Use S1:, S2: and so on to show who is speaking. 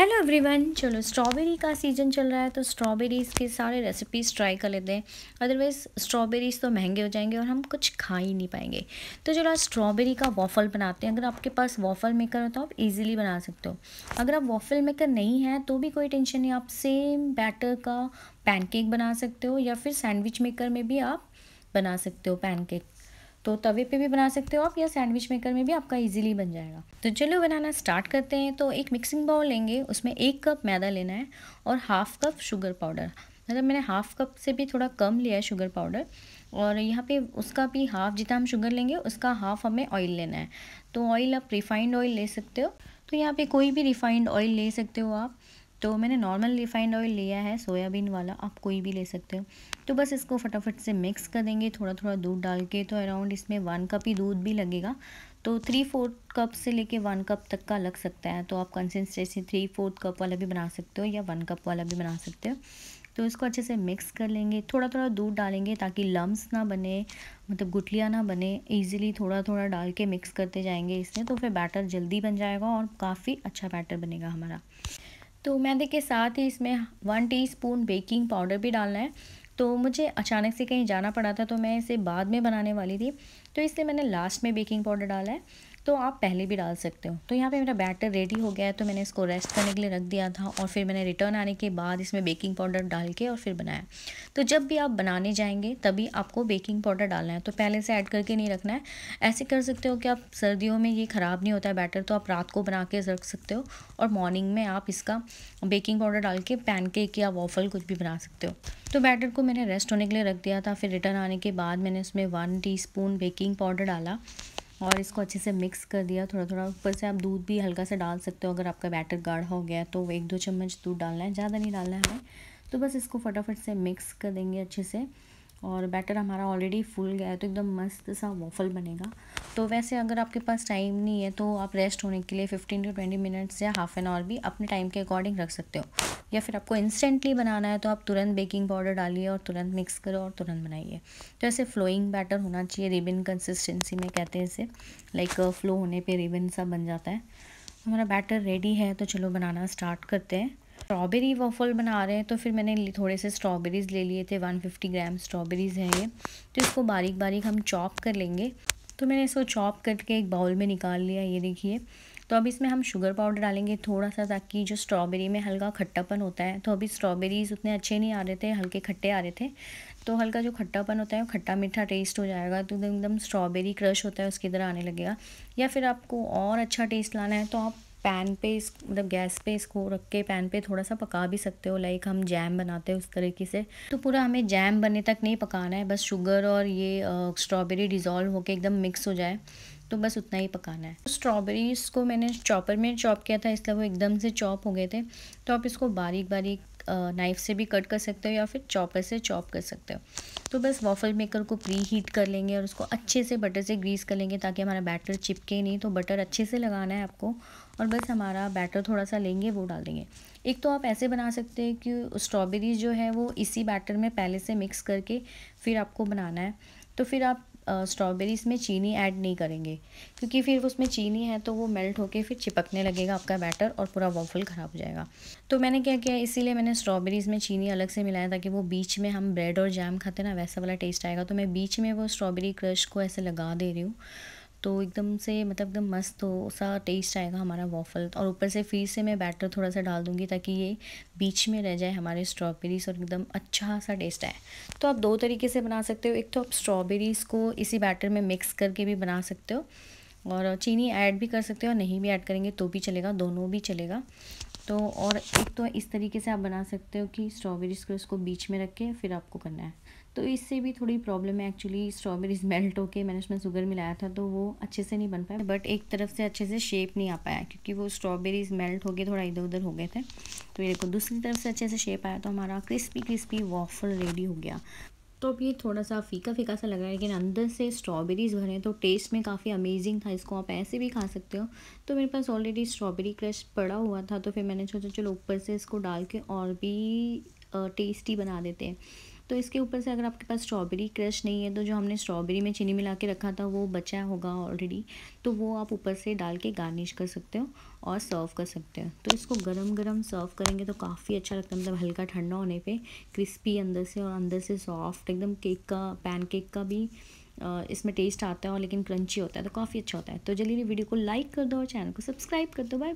S1: hello everyone चलो strawberry का season चल रहा है तो स्ट्रॉबेरीज़ के सारे रेसिपीज़ ट्राई कर लेते हैं अदरवाइज़ स्ट्रॉबेरीज़ तो महंगे हो जाएंगे और हम कुछ खा ही नहीं पाएंगे तो चलो आज स्ट्रॉबेरी का वॉफल बनाते हैं अगर आपके पास वॉफल मेकर हो तो आप इजीली बना सकते हो अगर आप वॉफल मेकर नहीं है तो भी कोई टेंशन नहीं आप सेम बैटर का पैनकेक बना सकते हो या फिर सैंडविच मेकर में भी आप बना सकते हो पैनकेक तो तवे पे भी बना सकते हो आप या सैंडविच मेकर में भी आपका इजीली बन जाएगा तो चलो बनाना स्टार्ट करते हैं तो एक मिक्सिंग बाउल लेंगे उसमें एक कप मैदा लेना है और हाफ़ कप शुगर पाउडर मतलब मैंने हाफ़ कप से भी थोड़ा कम लिया है शुगर पाउडर और यहाँ पे उसका भी हाफ़ जितना हम शुगर लेंगे उसका हाफ़ हमें ऑयल लेना है तो ऑयल आप रिफाइंड ऑयल ले सकते हो तो यहाँ पे कोई भी रिफाइंड ऑयल ले सकते हो आप तो मैंने नॉर्मल रिफाइंड ऑयल लिया है सोयाबीन वाला आप कोई भी ले सकते हो तो बस इसको फटाफट से मिक्स कर देंगे थोड़ा थोड़ा दूध डाल के तो अराउंड इसमें वन कप ही दूध भी लगेगा तो थ्री फोर्थ कप से लेके वन कप तक का लग सकता है तो आप कंसिस्टेंसी थ्री फोर्थ कप वाला भी बना सकते हो या वन कप वाला भी बना सकते हो तो इसको अच्छे से मिक्स कर लेंगे थोड़ा थोड़ा दूध डालेंगे ताकि लम्स ना बने मतलब गुटलियाँ ना बने इजीली थोड़ा थोड़ा डाल के मिक्स करते जाएंगे इसमें तो फिर बैटर जल्दी बन जाएगा और काफ़ी अच्छा बैटर बनेगा हमारा तो मैदे के साथ ही इसमें वन टीस्पून बेकिंग पाउडर भी डालना है तो मुझे अचानक से कहीं जाना पड़ा था तो मैं इसे बाद में बनाने वाली थी तो इसलिए मैंने लास्ट में बेकिंग पाउडर डाला है तो आप पहले भी डाल सकते हो तो यहाँ पे मेरा बैटर रेडी हो गया है तो मैंने इसको रेस्ट करने के लिए रख दिया था और फिर मैंने रिटर्न आने के बाद इसमें बेकिंग पाउडर डाल के और फिर बनाया तो जब भी आप बनाने जाएंगे तभी आपको बेकिंग पाउडर डालना है तो पहले से ऐड करके नहीं रखना है ऐसे कर सकते हो कि आप सर्दियों में ये ख़राब नहीं होता है बैटर तो आप रात को बना के रख सकते हो और मॉर्निंग में आप इसका बेकिंग पाउडर डाल के पैनकेक या वॉफल कुछ भी बना सकते हो तो बैटर को मैंने रेस्ट होने के लिए रख दिया था फिर रिटर्न आने के बाद मैंने उसमें वन टी बेकिंग पाउडर डाला और इसको अच्छे से मिक्स कर दिया थोड़ा थोड़ा ऊपर से आप दूध भी हल्का सा डाल सकते हो अगर आपका बैटर गाढ़ा हो गया तो एक दो चम्मच दूध डालना है ज़्यादा नहीं डालना है हमें तो बस इसको फटाफट से मिक्स कर देंगे अच्छे से और बैटर हमारा ऑलरेडी फुल गया है तो एकदम मस्त सा वॉफल बनेगा तो वैसे अगर आपके पास टाइम नहीं है तो आप रेस्ट होने के लिए फिफ्टीन टू ट्वेंटी मिनट्स या हाफ एन आवर भी अपने टाइम के अकॉर्डिंग रख सकते हो या फिर आपको इंस्टेंटली बनाना है तो आप तुरंत बेकिंग पाउडर डालिए और तुरंत मिक्स करो और तुरंत बनाइए तो ऐसे फ्लोइंग बैटर होना चाहिए रिबिन कंसिस्टेंसी में कहते हैं इसे लाइक फ्लो uh, होने पर रिबिन सा बन जाता है हमारा बैटर रेडी है तो चलो बनाना स्टार्ट करते हैं स्ट्रॉबेरी वफल बना रहे हैं तो फिर मैंने थोड़े से स्ट्रॉबेरीज़ ले लिए थे 150 ग्राम स्ट्रॉबेरीज़ हैं ये तो इसको बारीक बारीक हम चॉप कर लेंगे तो मैंने इसको चॉप करके एक बाउल में निकाल लिया ये देखिए तो अब इसमें हम शुगर पाउडर डालेंगे थोड़ा सा ताकि जो स्ट्रॉबेरी में हल्का खट्टापन होता है तो अभी स्ट्रॉबेरीज उतने अच्छे नहीं आ रहे थे हल्के खट्टे आ रहे थे तो हल्का जो खट्टापन होता है वो खट्टा मीठा टेस्ट हो जाएगा तो एकदम स्ट्रॉबेरी क्रश होता है उसकी तरह आने लगेगा या फिर आपको और अच्छा टेस्ट लाना है तो आप पैन पे इस मतलब गैस पे इसको रख के पैन पे थोड़ा सा पका भी सकते हो लाइक हम जैम बनाते हैं उस तरीके से तो पूरा हमें जैम बनने तक नहीं पकाना है बस शुगर और ये स्ट्रॉबेरी डिज़ोल्व होके एकदम मिक्स हो जाए तो बस उतना ही पकाना है तो स्ट्रॉबेरीज़ को मैंने चॉपर में चॉप किया था इसलिए वो एकदम से चॉप हो गए थे तो आप इसको बारीक बारीक नाइफ से भी कट कर सकते हो या फिर चॉपर से चॉप कर सकते हो तो बस वॉफल मेकर को प्री हीट कर लेंगे और उसको अच्छे से बटर से ग्रीस कर लेंगे ताकि हमारा बैटर चिपके नहीं तो बटर अच्छे से लगाना है आपको और बस हमारा बैटर थोड़ा सा लेंगे वो डाल देंगे एक तो आप ऐसे बना सकते हैं कि स्ट्रॉबेरी जो है वो इसी बैटर में पहले से मिक्स करके फिर आपको बनाना है तो फिर आप स्ट्रॉबेरीज़ में चीनी ऐड नहीं करेंगे क्योंकि फिर उसमें चीनी है तो वो मेल्ट होके फिर चिपकने लगेगा आपका बैटर और पूरा वॉफल ख़राब हो जाएगा तो मैंने क्या किया इसीलिए मैंने स्ट्रॉबेरीज़ में चीनी अलग से मिलाया ताकि वो बीच में हम ब्रेड और जैम खाते ना वैसा वाला टेस्ट आएगा तो मैं बीच में वो स्ट्रॉबेरी क्रश को ऐसे लगा दे रही हूँ तो एकदम से मतलब एकदम मस्त हो सा टेस्ट आएगा हमारा वॉफल और ऊपर से फिर से मैं बैटर थोड़ा सा डाल दूँगी ताकि ये बीच में रह जाए हमारे स्ट्रॉबेरीज और एकदम अच्छा सा टेस्ट आए तो आप दो तरीके से बना सकते हो एक तो आप स्ट्रॉबेरीज़ को इसी बैटर में मिक्स करके भी बना सकते हो और चीनी ऐड भी कर सकते हो और नहीं भी ऐड करेंगे तो भी चलेगा दोनों भी चलेगा तो और एक तो इस तरीके से आप बना सकते हो कि स्ट्रॉबेरीज़ को इसको बीच में रख के फिर आपको करना है तो इससे भी थोड़ी प्रॉब्लम है एक्चुअली स्ट्रॉबेरीज मेल्ट होके मैंने उसमें शुगर मिलाया था तो वो अच्छे से नहीं बन पाया बट एक तरफ से अच्छे से शेप नहीं आ पाया क्योंकि वो स्ट्रॉबेरीज मेल्ट होके थोड़ा इधर उधर हो गए थे तो ये देखो दूसरी तरफ से अच्छे से शेप आया तो हमारा क्रिस्पी क्रिस्पी वॉफल रेडी हो गया तो अब ये थोड़ा सा फीका फीका सा लग रहा है लेकिन अंदर से स्ट्रॉबेरीज़ भरे हैं तो टेस्ट में काफ़ी अमेजिंग था इसको आप ऐसे भी खा सकते हो तो मेरे पास ऑलरेडी स्ट्रॉबेरी क्रश पड़ा हुआ था तो फिर मैंने सोचा चलो ऊपर से इसको डाल के और भी टेस्टी बना देते हैं तो इसके ऊपर से अगर आपके पास स्ट्रॉबेरी क्रश नहीं है तो जो हमने स्ट्रॉबेरी में चीनी मिला के रखा था वो बचा होगा ऑलरेडी तो वो आप ऊपर से डाल के गार्निश कर सकते हो और सर्व कर सकते हो तो इसको गरम गरम सर्व करेंगे तो काफ़ी अच्छा लगता है मतलब हल्का ठंडा होने पे क्रिस्पी अंदर से और अंदर से सॉफ्ट एकदम केक का पैनकेक का भी इसमें टेस्ट आता है और लेकिन क्रंची होता है तो काफ़ी अच्छा होता है तो जल्दी वीडियो को लाइक कर दो और चैनल को सब्सक्राइब कर दो बाय